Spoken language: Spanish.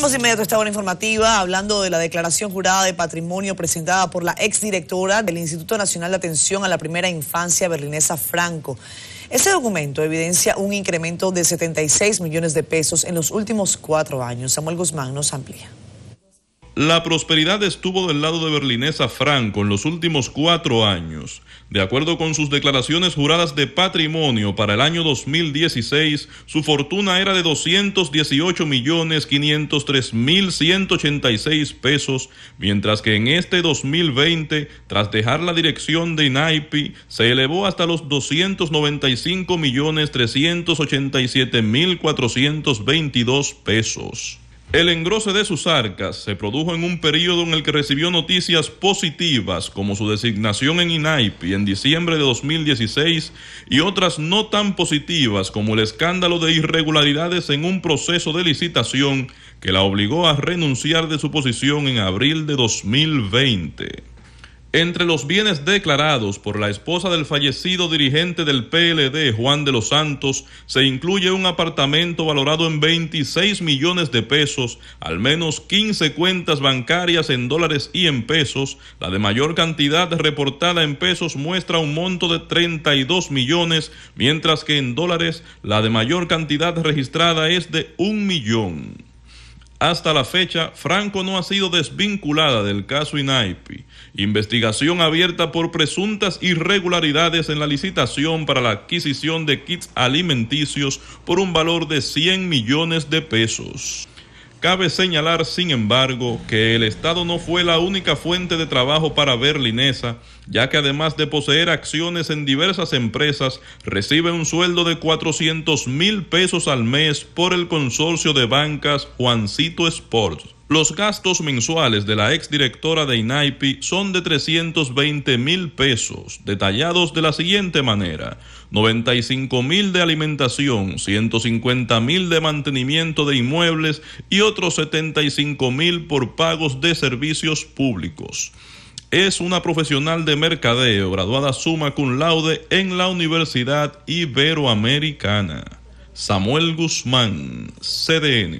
Hemos inmediato a esta hora informativa hablando de la declaración jurada de patrimonio presentada por la exdirectora del Instituto Nacional de Atención a la Primera Infancia Berlinesa Franco. Este documento evidencia un incremento de 76 millones de pesos en los últimos cuatro años. Samuel Guzmán nos amplía. La prosperidad estuvo del lado de Berlinesa Franco en los últimos cuatro años. De acuerdo con sus declaraciones juradas de patrimonio para el año 2016, su fortuna era de 218 millones 503 mil 186 pesos, mientras que en este 2020, tras dejar la dirección de INAIPI, se elevó hasta los 295 millones 387 mil 422 pesos. El engrose de sus arcas se produjo en un periodo en el que recibió noticias positivas como su designación en INAIPI en diciembre de 2016 y otras no tan positivas como el escándalo de irregularidades en un proceso de licitación que la obligó a renunciar de su posición en abril de 2020. Entre los bienes declarados por la esposa del fallecido dirigente del PLD, Juan de los Santos, se incluye un apartamento valorado en 26 millones de pesos, al menos 15 cuentas bancarias en dólares y en pesos. La de mayor cantidad reportada en pesos muestra un monto de 32 millones, mientras que en dólares la de mayor cantidad registrada es de un millón. Hasta la fecha, Franco no ha sido desvinculada del caso INAIPI, investigación abierta por presuntas irregularidades en la licitación para la adquisición de kits alimenticios por un valor de 100 millones de pesos. Cabe señalar, sin embargo, que el Estado no fue la única fuente de trabajo para Berlinesa, ya que además de poseer acciones en diversas empresas, recibe un sueldo de 400 mil pesos al mes por el consorcio de bancas Juancito Sports. Los gastos mensuales de la exdirectora de INAIPI son de 320 mil pesos, detallados de la siguiente manera. 95 mil de alimentación, 150 mil de mantenimiento de inmuebles y otros 75 mil por pagos de servicios públicos. Es una profesional de mercadeo graduada suma cum laude en la Universidad Iberoamericana. Samuel Guzmán, CDN.